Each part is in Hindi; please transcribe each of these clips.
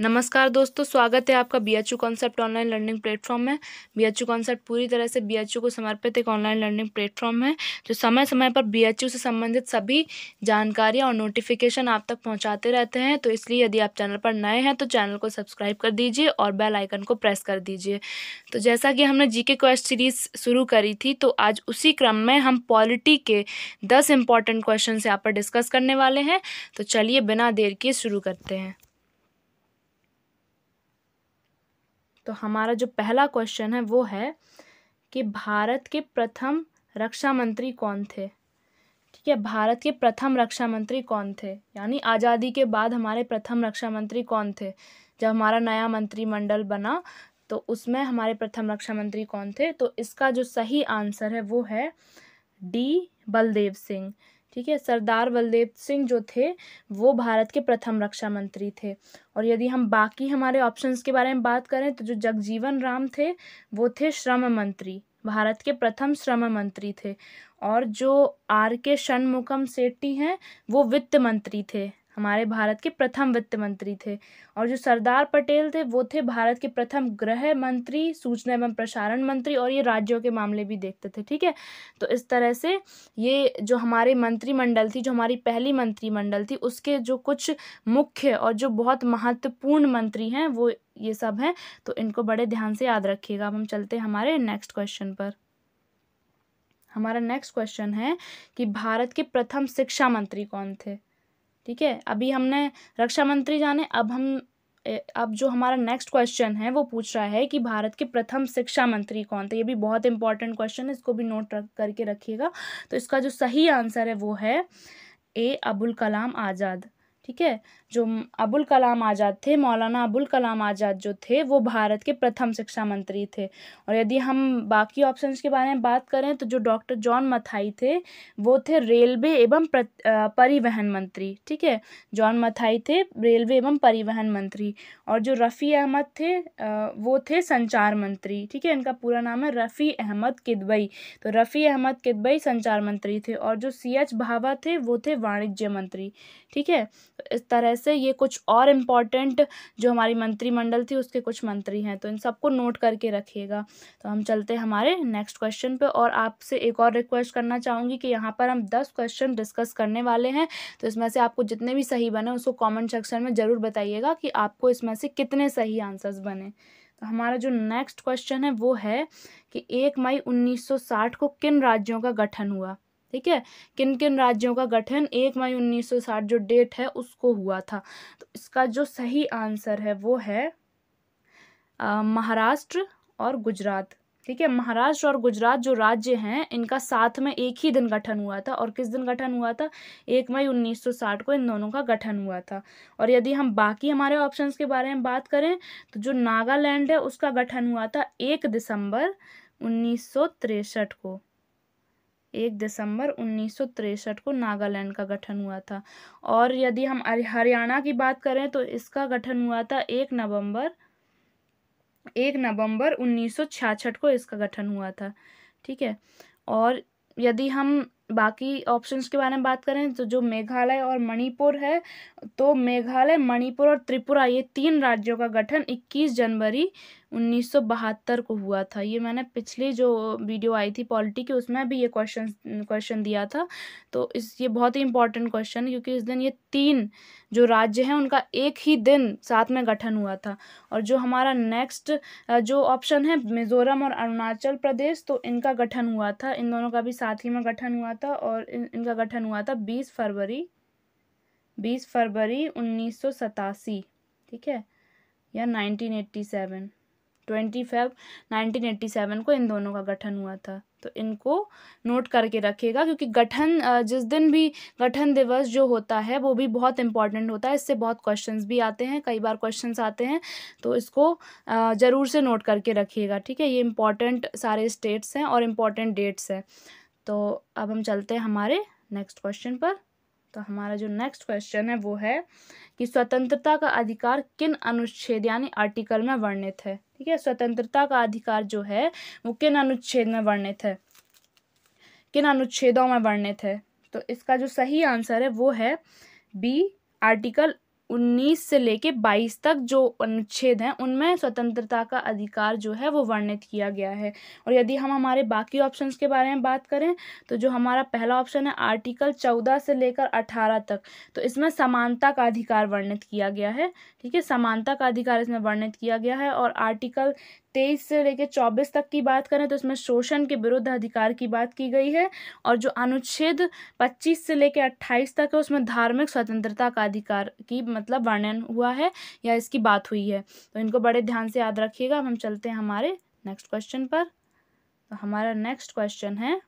नमस्कार दोस्तों स्वागत है आपका B H U concept online learning platform में बी एच यू कॉन्सेप्ट पूरी तरह से बी एच यू को समर्पित एक ऑनलाइन लर्निंग प्लेटफॉर्म है जो समय समय पर बी एच यू से संबंधित सभी जानकारियाँ और नोटिफिकेशन आप तक पहुंचाते रहते हैं तो इसलिए यदि आप चैनल पर नए हैं तो चैनल को सब्सक्राइब कर दीजिए और बेल आइकन को प्रेस कर दीजिए तो जैसा कि हमने जी के क्वेस्ट सीरीज शुरू करी थी तो आज उसी क्रम में हम पॉलिटी के दस इंपॉर्टेंट क्वेश्चन यहाँ पर डिस्कस करने वाले हैं तो चलिए बिना देर के शुरू करते हैं तो हमारा जो पहला क्वेश्चन है वो है कि भारत के प्रथम रक्षा मंत्री कौन थे ठीक है भारत के प्रथम रक्षा मंत्री कौन थे यानी आज़ादी के बाद हमारे प्रथम रक्षा मंत्री कौन थे जब हमारा नया मंत्रिमंडल बना तो उसमें हमारे प्रथम रक्षा मंत्री कौन थे तो इसका जो सही आंसर है वो है डी बलदेव सिंह ठीक है सरदार बलदेव सिंह जो थे वो भारत के प्रथम रक्षा मंत्री थे और यदि हम बाकी हमारे ऑप्शंस के बारे में बात करें तो जो जगजीवन राम थे वो थे श्रम मंत्री भारत के प्रथम श्रम मंत्री थे और जो आर के षणमुखम सेट्टी हैं वो वित्त मंत्री थे हमारे भारत के प्रथम वित्त मंत्री थे और जो सरदार पटेल थे वो थे भारत के प्रथम गृह मंत्री सूचना एवं प्रसारण मंत्री और ये राज्यों के मामले भी देखते थे ठीक है तो इस तरह से ये जो हमारे मंत्रिमंडल थी जो हमारी पहली मंत्रिमंडल थी उसके जो कुछ मुख्य और जो बहुत महत्वपूर्ण मंत्री हैं वो ये सब हैं तो इनको बड़े ध्यान से याद रखिएगा अब हम चलते हैं हमारे नेक्स्ट क्वेश्चन पर हमारा नेक्स्ट क्वेश्चन है कि भारत के प्रथम शिक्षा मंत्री कौन थे ठीक है अभी हमने रक्षा मंत्री जाने अब हम अब जो हमारा नेक्स्ट क्वेश्चन है वो पूछ रहा है कि भारत के प्रथम शिक्षा मंत्री कौन थे ये भी बहुत इंपॉर्टेंट क्वेश्चन है इसको भी नोट रख करके रखिएगा तो इसका जो सही आंसर है वो है ए अबुल कलाम आज़ाद ठीक है जो अबुल कलाम आज़ाद थे मौलाना अबुल कलाम आज़ाद जो थे वो भारत के प्रथम शिक्षा मंत्री थे और यदि हम बाकी ऑप्शंस के बारे में बात करें तो जो डॉक्टर जॉन मथाई थे वो थे रेलवे एवं परिवहन मंत्री ठीक है जॉन मथाई थे रेलवे एवं परिवहन मंत्री और जो रफ़ी अहमद थे वो थे संचार मंत्री ठीक है इनका पूरा नाम है रफ़ी अहमद किदबई तो रफ़ी अहमद किदबई संचार मंत्री थे और जो सी एच भाभा थे वो थे वाणिज्य मंत्री ठीक है इस तरह से ये कुछ और इम्पॉर्टेंट जो हमारी मंत्रिमंडल थी उसके कुछ मंत्री हैं तो इन सबको नोट करके रखिएगा तो हम चलते हैं हमारे नेक्स्ट क्वेश्चन पे और आपसे एक और रिक्वेस्ट करना चाहूँगी कि यहाँ पर हम दस क्वेश्चन डिस्कस करने वाले हैं तो इसमें से आपको जितने भी सही बने उसको कॉमेंट सेक्शन में ज़रूर बताइएगा कि आपको इसमें से कितने सही आंसर्स बने तो हमारा जो नेक्स्ट क्वेश्चन है वो है कि एक मई 1960 को किन राज्यों का गठन हुआ ठीक है किन किन राज्यों का गठन एक मई उन्नीस सौ साठ जो डेट है उसको हुआ था तो इसका जो सही आंसर है वो है महाराष्ट्र और गुजरात ठीक है महाराष्ट्र और गुजरात जो राज्य हैं इनका साथ में एक ही दिन गठन हुआ था और किस दिन गठन हुआ था एक मई 1960 को इन दोनों का गठन हुआ था और यदि हम बाकी हमारे ऑप्शंस के बारे में बात करें तो जो नागालैंड है उसका गठन हुआ था एक दिसंबर उन्नीस को एक दिसंबर उन्नीस सौ तिरसठ को नागालैंड का गठन हुआ था और यदि हम हरियाणा की बात करें तो इसका गठन हुआ था एक नवंबर एक नवंबर उन्नीस सौ छियासठ को इसका गठन हुआ था ठीक है और यदि हम बाकी ऑप्शंस के बारे में बात करें तो जो मेघालय और मणिपुर है तो मेघालय मणिपुर और त्रिपुरा ये तीन राज्यों का गठन 21 जनवरी उन्नीस सौ बहत्तर को हुआ था ये मैंने पिछली जो वीडियो आई थी पॉलिटी की उसमें भी ये क्वेश्चन क्वेश्चन दिया था तो इस ये बहुत ही इंपॉर्टेंट क्वेश्चन क्योंकि इस दिन ये तीन जो राज्य हैं उनका एक ही दिन साथ में गठन हुआ था और जो हमारा नेक्स्ट जो ऑप्शन है मिजोरम और अरुणाचल प्रदेश तो इनका गठन हुआ था इन दोनों का भी साथ ही में गठन हुआ था और इन, इनका गठन हुआ था बीस फरवरी बीस फरवरी उन्नीस ठीक है या nineteen eighty seven twenty five nineteen eighty seven को इन दोनों का गठन हुआ था तो इनको नोट करके रखिएगा क्योंकि गठन जिस दिन भी गठन दिवस जो होता है वो भी बहुत इंपॉर्टेंट होता है इससे बहुत क्वेश्चंस भी आते हैं कई बार क्वेश्चंस आते हैं तो इसको ज़रूर से नोट करके रखिएगा ठीक है ये इंपॉर्टेंट सारे स्टेट्स हैं और इम्पॉर्टेंट डेट्स हैं तो अब हम चलते हैं हमारे नेक्स्ट क्वेश्चन पर तो हमारा जो नेक्स्ट क्वेश्चन है वो है कि स्वतंत्रता का अधिकार किन अनुच्छेद यानी आर्टिकल में वर्णित है ठीक है स्वतंत्रता का अधिकार जो है वो किन अनुच्छेद में वर्णित है किन अनुच्छेदों में वर्णित है तो इसका जो सही आंसर है वो है बी आर्टिकल उन्नीस से लेके बाईस तक जो अनुच्छेद हैं उनमें स्वतंत्रता का अधिकार जो है वो वर्णित किया गया है और यदि हम हमारे बाकी ऑप्शन के बारे में बात करें तो जो हमारा पहला ऑप्शन है आर्टिकल चौदह से लेकर अठारह तक तो इसमें समानता का अधिकार वर्णित किया गया है ठीक है समानता का अधिकार इसमें वर्णित किया गया है और आर्टिकल तेईस से लेकर चौबीस तक की बात करें तो इसमें शोषण के विरुद्ध अधिकार की बात की गई है और जो अनुच्छेद पच्चीस से लेकर अट्ठाईस तक है उसमें धार्मिक स्वतंत्रता का अधिकार की मतलब वर्णन हुआ है या इसकी बात हुई है तो इनको बड़े ध्यान से याद रखिएगा अब हम चलते हैं हमारे नेक्स्ट क्वेश्चन पर तो हमारा नेक्स्ट क्वेश्चन है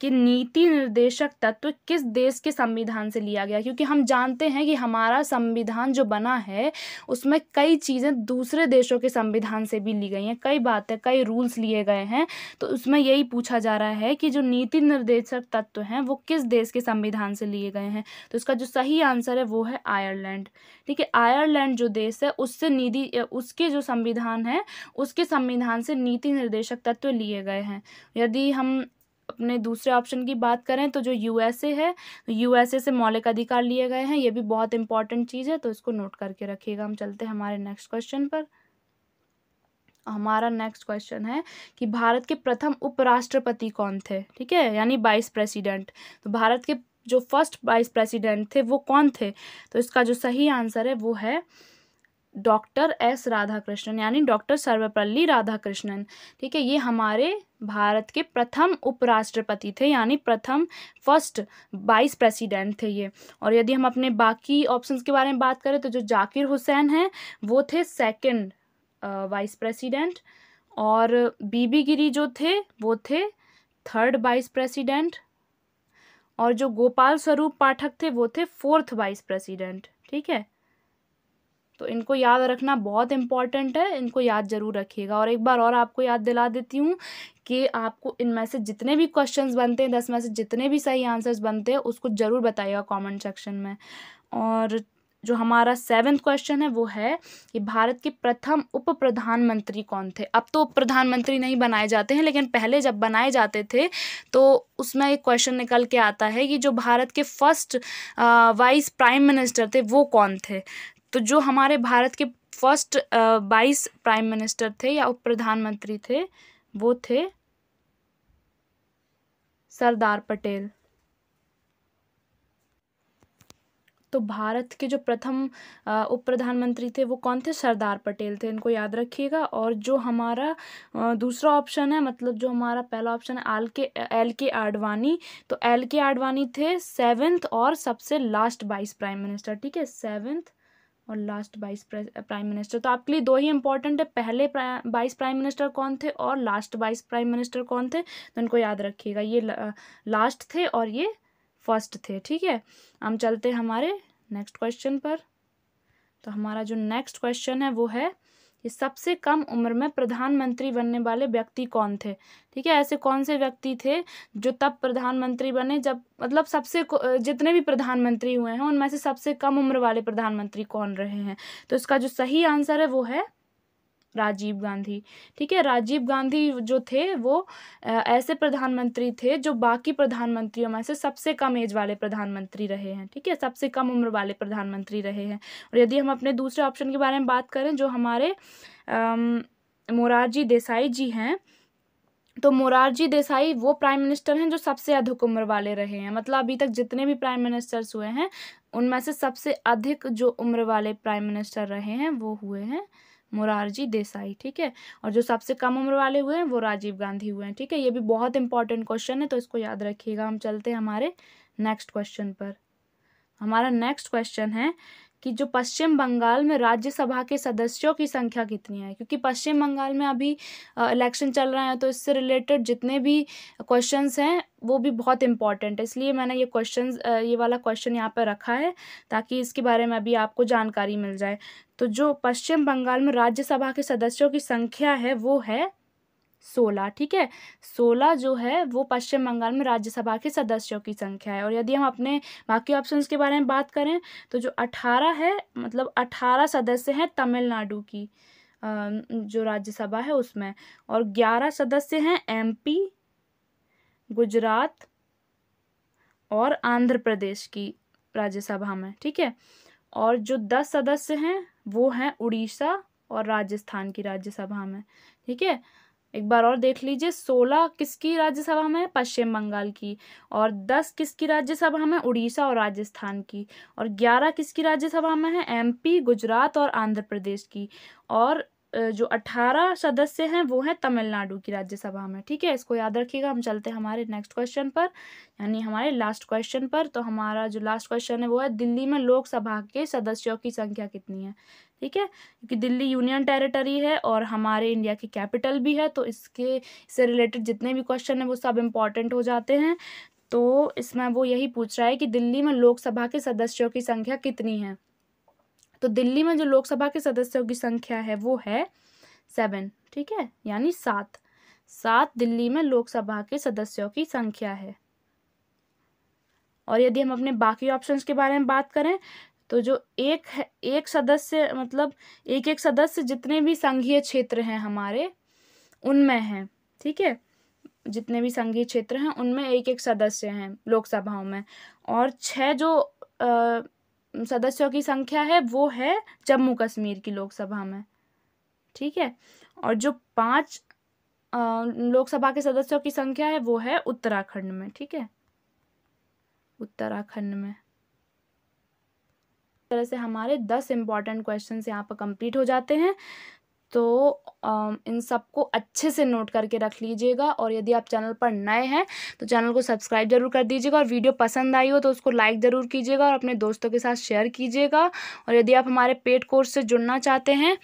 कि नीति निर्देशक तत्व किस देश के संविधान से लिया गया क्योंकि हम जानते हैं कि हमारा संविधान जो बना है उसमें कई चीज़ें दूसरे देशों के संविधान से भी ली गई हैं कई बातें कई रूल्स लिए गए हैं तो उसमें यही पूछा जा रहा है कि जो नीति निर्देशक तत्व हैं वो किस देश के संविधान से लिए गए हैं तो इसका जो सही आंसर है वो है आयरलैंड ठीक है आयरलैंड जो देश है उससे नीति उसके जो संविधान है उसके संविधान से नीति निर्देशक तत्व लिए गए हैं यदि हम अपने दूसरे ऑप्शन की बात करें तो जो यूएसए है यूएसए से मौलिक अधिकार लिए गए हैं ये भी बहुत इंपॉर्टेंट चीज़ है तो इसको नोट करके रखिएगा हम चलते हैं हमारे नेक्स्ट क्वेश्चन पर हमारा नेक्स्ट क्वेश्चन है कि भारत के प्रथम उपराष्ट्रपति कौन थे ठीक है यानी वाइस प्रेसिडेंट तो भारत के जो फर्स्ट वाइस प्रेसिडेंट थे वो कौन थे तो इसका जो सही आंसर है वो है डॉक्टर एस राधाकृष्णन यानी डॉक्टर सर्वपल्ली राधाकृष्णन ठीक है ये हमारे भारत के प्रथम उपराष्ट्रपति थे यानी प्रथम फर्स्ट वाइस प्रेसिडेंट थे ये और यदि हम अपने बाकी ऑप्शंस के बारे में बात करें तो जो जाकिर हुसैन हैं वो थे सेकंड वाइस प्रेसिडेंट और बीबी गिरी जो थे वो थे थर्ड वाइस प्रेसिडेंट और जो गोपाल स्वरूप पाठक थे वो थे फोर्थ वाइस प्रेसिडेंट ठीक है तो इनको याद रखना बहुत इम्पॉर्टेंट है इनको याद ज़रूर रखिएगा और एक बार और आपको याद दिला देती हूँ कि आपको इनमें से जितने भी क्वेश्चंस बनते हैं दस में से जितने भी सही आंसर्स बनते हैं उसको ज़रूर बताइएगा कमेंट सेक्शन में और जो हमारा सेवेंथ क्वेश्चन है वो है कि भारत के प्रथम उप प्रधानमंत्री कौन थे अब तो उप प्रधानमंत्री नहीं बनाए जाते हैं लेकिन पहले जब बनाए जाते थे तो उसमें एक क्वेश्चन निकल के आता है कि जो भारत के फर्स्ट वाइस प्राइम मिनिस्टर थे वो कौन थे तो जो हमारे भारत के फर्स्ट बाईस प्राइम मिनिस्टर थे या उप प्रधानमंत्री थे वो थे सरदार पटेल तो भारत के जो प्रथम उप प्रधानमंत्री थे वो कौन थे सरदार पटेल थे इनको याद रखिएगा और जो हमारा दूसरा ऑप्शन है मतलब जो हमारा पहला ऑप्शन है आल के एल के आडवाणी तो एल के आडवाणी थे सेवेंथ और सबसे लास्ट बाइस प्राइम मिनिस्टर ठीक है सेवेंथ और लास्ट बाईस प्राइम मिनिस्टर तो आपके लिए दो ही इंपॉर्टेंट है पहले बाईस प्राइम मिनिस्टर कौन थे और लास्ट बाईस प्राइम मिनिस्टर कौन थे तो इनको याद रखिएगा ये लास्ट uh, थे और ये फर्स्ट थे ठीक है हम चलते हैं हमारे नेक्स्ट क्वेश्चन पर तो हमारा जो नेक्स्ट क्वेश्चन है वो है कि सबसे कम उम्र में प्रधानमंत्री बनने वाले व्यक्ति कौन थे ठीक है ऐसे कौन से व्यक्ति थे जो तब प्रधानमंत्री बने जब मतलब सबसे जितने भी प्रधानमंत्री हुए हैं उनमें से सबसे कम उम्र वाले प्रधानमंत्री कौन रहे हैं तो इसका जो सही आंसर है वो है राजीव गांधी ठीक है राजीव गांधी जो थे वो ऐसे प्रधानमंत्री थे जो बाकी प्रधानमंत्रियों में से सबसे कम एज वाले प्रधानमंत्री रहे हैं ठीक है सबसे कम उम्र वाले प्रधानमंत्री रहे हैं और यदि हम अपने दूसरे ऑप्शन के बारे में बात करें जो हमारे मोरारजी देसाई जी हैं तो मोरारजी देसाई वो प्राइम मिनिस्टर हैं जो सबसे अधिक उम्र वाले रहे हैं मतलब अभी तक जितने भी प्राइम मिनिस्टर्स हुए हैं उनमें से सबसे अधिक जो उम्र वाले प्राइम मिनिस्टर रहे हैं वो हुए हैं मुरारजी देसाई ठीक है और जो सबसे कम उम्र वाले हुए हैं वो राजीव गांधी हुए हैं ठीक है ये भी बहुत इंपॉर्टेंट क्वेश्चन है तो इसको याद रखिएगा हम चलते हैं हमारे नेक्स्ट क्वेश्चन पर हमारा नेक्स्ट क्वेश्चन है कि जो पश्चिम बंगाल में राज्यसभा के सदस्यों की संख्या कितनी है क्योंकि पश्चिम बंगाल में अभी इलेक्शन चल रहा है तो इससे रिलेटेड जितने भी क्वेश्चंस हैं वो भी बहुत इंपॉर्टेंट है इसलिए मैंने ये क्वेश्चन ये वाला क्वेश्चन यहाँ पर रखा है ताकि इसके बारे में अभी आपको जानकारी मिल जाए तो जो पश्चिम बंगाल में राज्यसभा के सदस्यों की संख्या है वो है सोलह ठीक है सोलह जो है वो पश्चिम बंगाल में राज्यसभा के सदस्यों की संख्या है और यदि हम अपने बाकी ऑप्शन के बारे में बात करें तो जो अठारह है मतलब अठारह सदस्य हैं तमिलनाडु की जो राज्यसभा है उसमें और ग्यारह सदस्य हैं एमपी गुजरात और आंध्र प्रदेश की राज्यसभा में ठीक है और जो दस सदस्य हैं वो हैं उड़ीसा और राजस्थान की राज्यसभा में ठीक है एक बार और देख लीजिए सोलह किसकी राज्यसभा में पश्चिम बंगाल की और दस किसकी राज्यसभा में उड़ीसा और राजस्थान की और ग्यारह किसकी राज्यसभा में है एमपी गुजरात और आंध्र प्रदेश की और जो अठारह सदस्य हैं वो हैं तमिलनाडु की राज्यसभा में ठीक है इसको याद रखिएगा हम चलते हैं हमारे नेक्स्ट क्वेश्चन पर यानी हमारे लास्ट क्वेश्चन पर तो हमारा जो लास्ट क्वेश्चन है वो है दिल्ली में लोकसभा के सदस्यों की संख्या कितनी है ठीक है क्योंकि दिल्ली यूनियन टेरिटरी है और हमारे इंडिया की कैपिटल भी है तो इसके इससे रिलेटेड जितने भी क्वेश्चन हैं वो सब इम्पॉर्टेंट हो जाते हैं तो इसमें वो यही पूछ रहा है कि दिल्ली में लोकसभा के सदस्यों की संख्या कितनी है तो दिल्ली में जो लोकसभा के सदस्यों की संख्या है वो है सेवन ठीक है यानी सात सात दिल्ली में लोकसभा के सदस्यों की संख्या है और यदि हम अपने बाकी ऑप्शंस के बारे में बात करें तो जो एक है एक सदस्य मतलब एक एक सदस्य जितने भी संघीय क्षेत्र हैं हमारे उनमें हैं ठीक है जितने भी संघीय क्षेत्र हैं उनमें एक एक सदस्य हैं लोकसभाओं में और छः जो आ, सदस्यों की संख्या है वो है जम्मू कश्मीर की लोकसभा में ठीक है और जो पांच लोकसभा के सदस्यों की संख्या है वो है उत्तराखंड में ठीक है उत्तराखंड में तरह से हमारे दस इम्पॉर्टेंट क्वेश्चन यहाँ पर कंप्लीट हो जाते हैं तो इन सबको अच्छे से नोट करके रख लीजिएगा और यदि आप चैनल पर नए हैं तो चैनल को सब्सक्राइब जरूर कर दीजिएगा और वीडियो पसंद आई हो तो उसको लाइक ज़रूर कीजिएगा और अपने दोस्तों के साथ शेयर कीजिएगा और यदि आप हमारे पेड कोर्स से जुड़ना चाहते हैं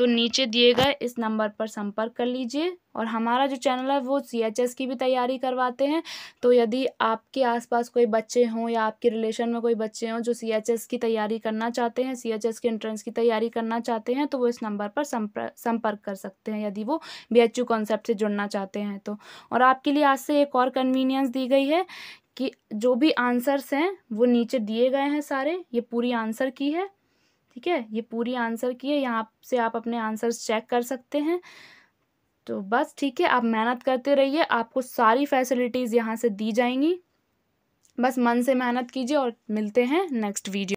तो नीचे दिए गए इस नंबर पर संपर्क कर लीजिए और हमारा जो चैनल है वो सी एच एस की भी तैयारी करवाते हैं तो यदि आपके आसपास कोई बच्चे हों या आपके रिलेशन में कोई बच्चे हों जो सी एच एस की तैयारी करना चाहते हैं सी एच एस के एंट्रेंस की तैयारी करना चाहते हैं तो वो इस नंबर पर संपर्क कर सकते हैं यदि वो बी एच यू कॉन्सेप्ट से जुड़ना चाहते हैं तो और आपके लिए आज से एक और कन्वीनियंस दी गई है कि जो भी आंसर्स हैं वो नीचे दिए गए हैं सारे ये पूरी आंसर की है ठीक है ये पूरी आंसर की है यहाँ से आप अपने आंसर्स चेक कर सकते हैं तो बस ठीक है आप मेहनत करते रहिए आपको सारी फैसिलिटीज़ यहाँ से दी जाएंगी बस मन से मेहनत कीजिए और मिलते हैं नेक्स्ट वीडियो